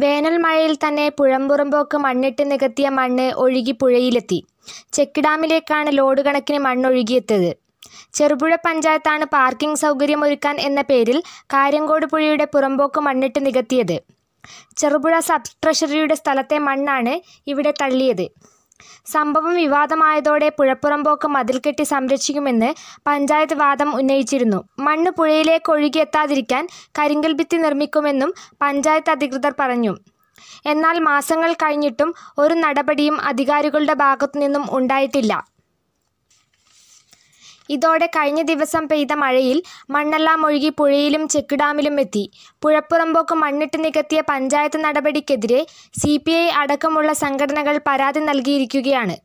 വേനൽ മഴയിൽ തന്നെ പുഴമ്പുറമ്പോക്ക് മണ്ണിട്ട് നികത്തിയ മണ്ണ് ഒഴുകി പുഴയിലെത്തി ചെക്കിഡാമിലേക്കാണ് ലോഡ് കണക്കിന് മണ്ണൊഴുകിയെത്തിയത് ചെറുപുഴ പഞ്ചായത്താണ് പാർക്കിംഗ് സൗകര്യം ഒരുക്കാൻ എന്ന പേരിൽ കാര്യങ്കോട് പുഴയുടെ പുറമ്പോക്ക് മണ്ണിട്ട് നികത്തിയത് ചെറുപുഴ സബ് ട്രഷറിയുടെ സ്ഥലത്തെ മണ്ണാണ് ഇവിടെ തള്ളിയത് സംഭവം വിവാദമായതോടെ പുഴപ്പുറമ്പോക്ക് കെട്ടി സംരക്ഷിക്കുമെന്ന് പഞ്ചായത്ത് വാദം ഉന്നയിച്ചിരുന്നു മണ്ണ് ഒഴുകിയെത്താതിരിക്കാൻ കരിങ്കൽ ഭിത്തി നിർമ്മിക്കുമെന്നും പഞ്ചായത്ത് അധികൃതർ പറഞ്ഞു എന്നാൽ മാസങ്ങൾ കഴിഞ്ഞിട്ടും ഒരു നടപടിയും അധികാരികളുടെ ഭാഗത്തുനിന്നും ഉണ്ടായിട്ടില്ല ഇതോടെ കഴിഞ്ഞ ദിവസം പെയ്ത മഴയിൽ മണ്ണെല്ലാം ഒഴുകി പുഴയിലും ചെക്ക് ഡാമിലും എത്തി പുഴപ്പുറമ്പോക്ക് മണ്ണിട്ട് നികത്തിയ പഞ്ചായത്ത് നടപടിക്കെതിരെ സി അടക്കമുള്ള സംഘടനകൾ പരാതി നൽകിയിരിക്കുകയാണ്